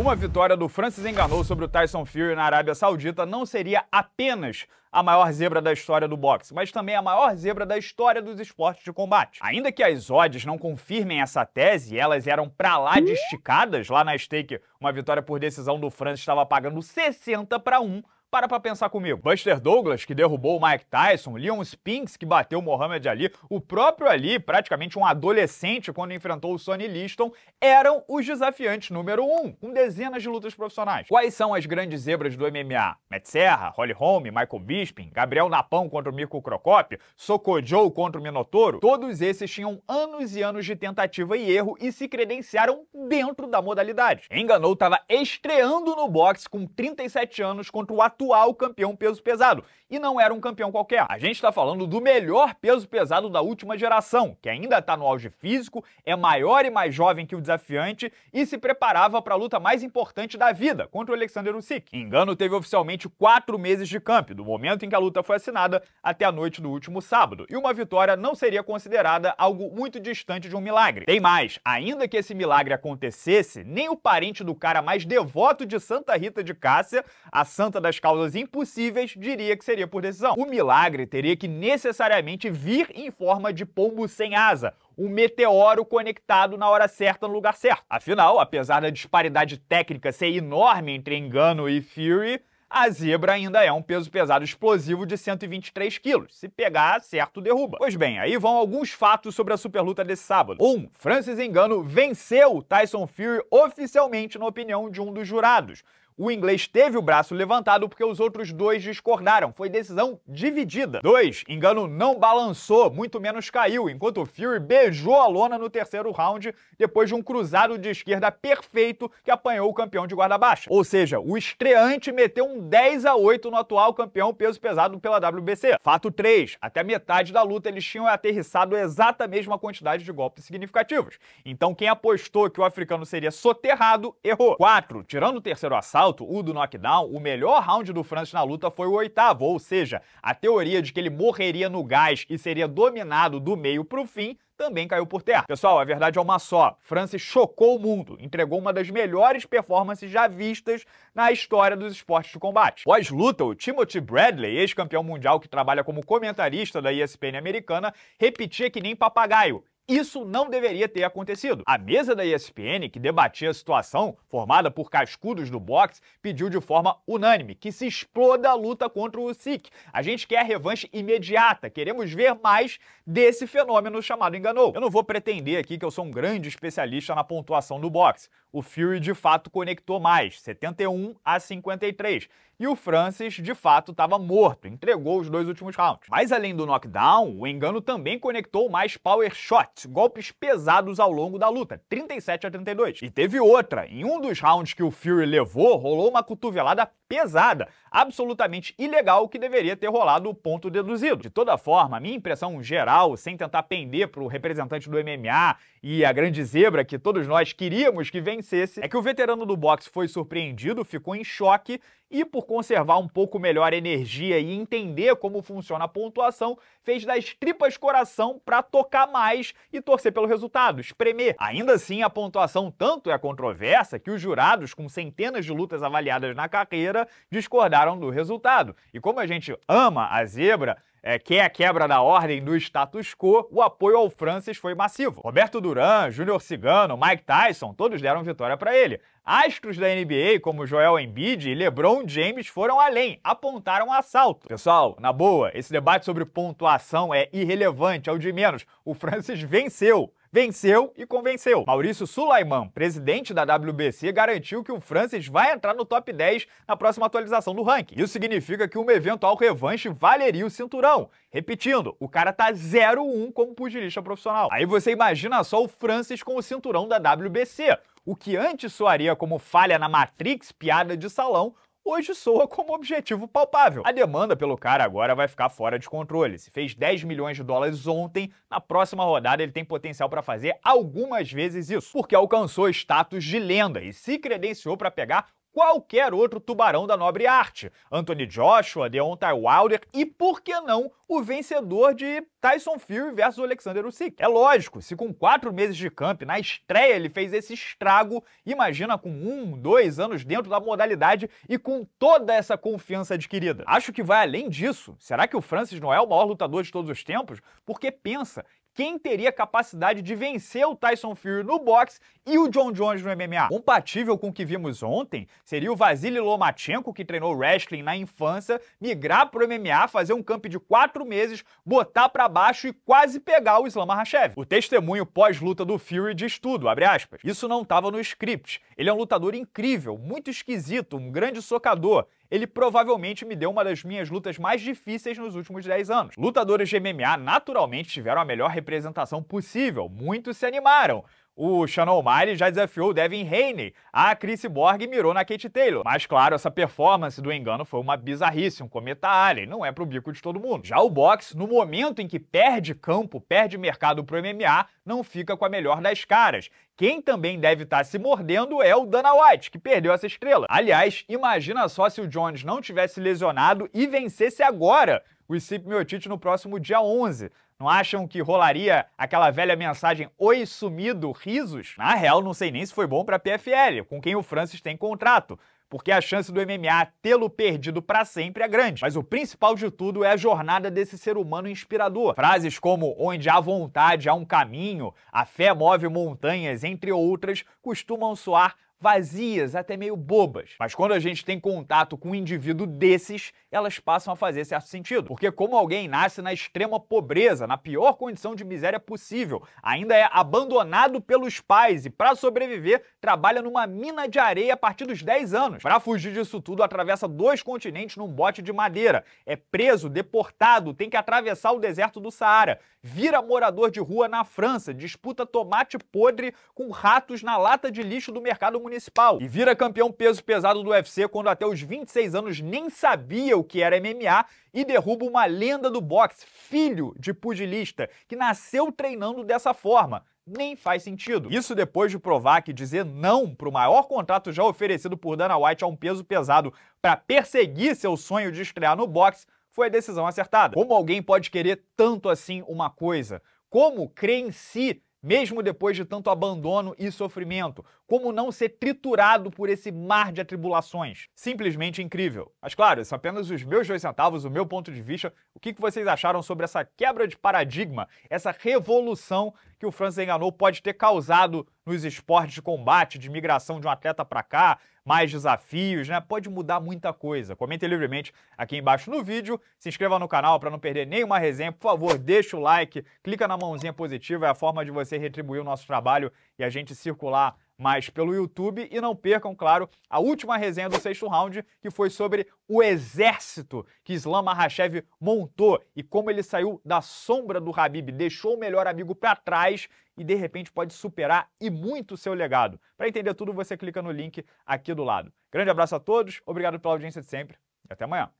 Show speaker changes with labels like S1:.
S1: Uma vitória do Francis Enganou sobre o Tyson Fury na Arábia Saudita não seria apenas a maior zebra da história do boxe, mas também a maior zebra da história dos esportes de combate. Ainda que as odds não confirmem essa tese, elas eram pra lá de esticadas, lá na stake, uma vitória por decisão do Francis estava pagando 60 para 1, para pra pensar comigo. Buster Douglas, que derrubou o Mike Tyson, Leon Spinks, que bateu o Mohamed Ali, o próprio Ali, praticamente um adolescente quando enfrentou o Sonny Liston, eram os desafiantes número um, com dezenas de lutas profissionais. Quais são as grandes zebras do MMA? Matt Serra, Holly Holm, Michael Bisping, Gabriel Napão contra o Mirko Crocop, Sokojo contra o Minotouro? Todos esses tinham anos e anos de tentativa e erro e se credenciaram dentro da modalidade. Enganou estava estreando no boxe com 37 anos contra o ator atual campeão peso pesado. E não era um campeão qualquer. A gente está falando do melhor peso pesado da última geração, que ainda está no auge físico, é maior e mais jovem que o desafiante e se preparava para a luta mais importante da vida, contra o Alexander Usyk. Engano teve oficialmente quatro meses de camp, do momento em que a luta foi assinada até a noite do último sábado, e uma vitória não seria considerada algo muito distante de um milagre. Tem mais, ainda que esse milagre acontecesse, nem o parente do cara mais devoto de Santa Rita de Cássia, a santa das causas causas impossíveis, diria que seria por decisão. O milagre teria que necessariamente vir em forma de pombo sem asa, um meteoro conectado na hora certa no lugar certo. Afinal, apesar da disparidade técnica ser enorme entre Engano e Fury, a zebra ainda é um peso pesado explosivo de 123 quilos. Se pegar, certo derruba. Pois bem, aí vão alguns fatos sobre a superluta desse sábado. 1. Um, Francis Engano venceu Tyson Fury oficialmente na opinião de um dos jurados o inglês teve o braço levantado porque os outros dois discordaram. Foi decisão dividida. 2. Engano não balançou, muito menos caiu, enquanto o Fury beijou a lona no terceiro round depois de um cruzado de esquerda perfeito que apanhou o campeão de guarda baixa. Ou seja, o estreante meteu um 10 a 8 no atual campeão peso pesado pela WBC. Fato 3. Até metade da luta eles tinham aterrissado exata mesma quantidade de golpes significativos. Então quem apostou que o africano seria soterrado errou. 4. Tirando o terceiro assalto, o do knockdown, o melhor round do Francis na luta foi o oitavo, ou seja, a teoria de que ele morreria no gás e seria dominado do meio pro fim também caiu por terra. Pessoal, a verdade é uma só. Francis chocou o mundo, entregou uma das melhores performances já vistas na história dos esportes de combate. Pós-luta, o Timothy Bradley, ex-campeão mundial que trabalha como comentarista da ESPN americana, repetia que nem papagaio isso não deveria ter acontecido. A mesa da ESPN, que debatia a situação, formada por cascudos do boxe, pediu de forma unânime que se exploda a luta contra o Usyk. A gente quer a revanche imediata, queremos ver mais desse fenômeno chamado enganou. Eu não vou pretender aqui que eu sou um grande especialista na pontuação do boxe. O Fury de fato conectou mais, 71 a 53 e o Francis, de fato, estava morto, entregou os dois últimos rounds. Mas além do knockdown, o Engano também conectou mais power shots, golpes pesados ao longo da luta, 37 a 32. E teve outra, em um dos rounds que o Fury levou, rolou uma cotovelada pesada, absolutamente ilegal que deveria ter rolado o ponto deduzido. De toda forma, minha impressão geral, sem tentar pender para o representante do MMA e a grande zebra que todos nós queríamos que vencesse, é que o veterano do boxe foi surpreendido, ficou em choque e, por conservar um pouco melhor a energia e entender como funciona a pontuação, fez das tripas coração para tocar mais e torcer pelo resultado, espremer. Ainda assim, a pontuação tanto é controversa que os jurados, com centenas de lutas avaliadas na carreira, discordaram do resultado. E como a gente ama a zebra, é, quer é a quebra da ordem do status quo, o apoio ao Francis foi massivo. Roberto Duran, Júnior Cigano, Mike Tyson, todos deram vitória para ele. Astros da NBA como Joel Embiid e LeBron James foram além, apontaram assalto. Pessoal, na boa, esse debate sobre pontuação é irrelevante, é o de menos. O Francis venceu venceu e convenceu. Maurício Sulaiman, presidente da WBC, garantiu que o Francis vai entrar no top 10 na próxima atualização do ranking. Isso significa que uma eventual revanche valeria o cinturão. Repetindo, o cara tá 0-1 como pugilista profissional. Aí você imagina só o Francis com o cinturão da WBC. O que antes soaria como falha na Matrix, piada de salão, hoje soa como objetivo palpável. A demanda pelo cara agora vai ficar fora de controle. Se fez 10 milhões de dólares ontem, na próxima rodada ele tem potencial para fazer algumas vezes isso, porque alcançou status de lenda e se credenciou para pegar qualquer outro tubarão da nobre arte. Anthony Joshua, Deontay Wilder e, por que não, o vencedor de Tyson Fury versus Alexander Usyk. É lógico, se com quatro meses de camp, na estreia ele fez esse estrago, imagina com um, dois anos dentro da modalidade e com toda essa confiança adquirida. Acho que vai além disso. Será que o Francis não é o maior lutador de todos os tempos? Porque pensa, quem teria capacidade de vencer o Tyson Fury no boxe e o John Jones no MMA. Compatível com o que vimos ontem, seria o Vasily Lomachenko, que treinou wrestling na infância, migrar pro MMA, fazer um camp de quatro meses, botar para baixo e quase pegar o Islam Makhachev. O testemunho pós-luta do Fury diz tudo, abre aspas. Isso não estava no script. Ele é um lutador incrível, muito esquisito, um grande socador ele provavelmente me deu uma das minhas lutas mais difíceis nos últimos 10 anos. Lutadores de MMA naturalmente tiveram a melhor representação possível, muitos se animaram, o Shannon O'Malley já desafiou o Devin Haney, a Chris Borg mirou na Kate Taylor. Mas claro, essa performance do engano foi uma bizarrice, um cometa alien, não é pro bico de todo mundo. Já o boxe, no momento em que perde campo, perde mercado pro MMA, não fica com a melhor das caras. Quem também deve estar tá se mordendo é o Dana White, que perdeu essa estrela. Aliás, imagina só se o Jones não tivesse lesionado e vencesse agora o Sip Miocic no próximo dia 11. Não acham que rolaria aquela velha mensagem Oi sumido, risos? Na real, não sei nem se foi bom para a PFL, com quem o Francis tem contrato porque a chance do MMA tê-lo perdido para sempre é grande. Mas o principal de tudo é a jornada desse ser humano inspirador. Frases como onde há vontade há um caminho, a fé move montanhas, entre outras, costumam soar vazias, até meio bobas. Mas quando a gente tem contato com um indivíduo desses, elas passam a fazer certo sentido. Porque como alguém nasce na extrema pobreza, na pior condição de miséria possível, ainda é abandonado pelos pais e para sobreviver trabalha numa mina de areia a partir dos 10 anos. Para fugir disso tudo, atravessa dois continentes num bote de madeira. É preso, deportado, tem que atravessar o deserto do Saara, vira morador de rua na França, disputa tomate podre com ratos na lata de lixo do mercado municipal municipal e vira campeão peso pesado do UFC quando até os 26 anos nem sabia o que era MMA e derruba uma lenda do boxe, filho de pugilista, que nasceu treinando dessa forma nem faz sentido. Isso depois de provar que dizer não para o maior contrato já oferecido por Dana White a um peso pesado para perseguir seu sonho de estrear no boxe foi a decisão acertada. Como alguém pode querer tanto assim uma coisa? Como crer em si mesmo depois de tanto abandono e sofrimento? Como não ser triturado por esse mar de atribulações? Simplesmente incrível. Mas claro, são é apenas os meus dois centavos, o meu ponto de vista. O que vocês acharam sobre essa quebra de paradigma, essa revolução que o Francis Enganou pode ter causado nos esportes de combate, de migração de um atleta para cá, mais desafios, né? Pode mudar muita coisa. Comente livremente aqui embaixo no vídeo, se inscreva no canal para não perder nenhuma resenha. Por favor, deixa o like, clica na mãozinha positiva, é a forma de você retribuir o nosso trabalho e a gente circular mas pelo YouTube. E não percam, claro, a última resenha do sexto round, que foi sobre o exército que Islam Mahashev montou e como ele saiu da sombra do Habib, deixou o melhor amigo para trás e de repente pode superar e muito o seu legado. Para entender tudo, você clica no link aqui do lado. Grande abraço a todos, obrigado pela audiência de sempre e até amanhã.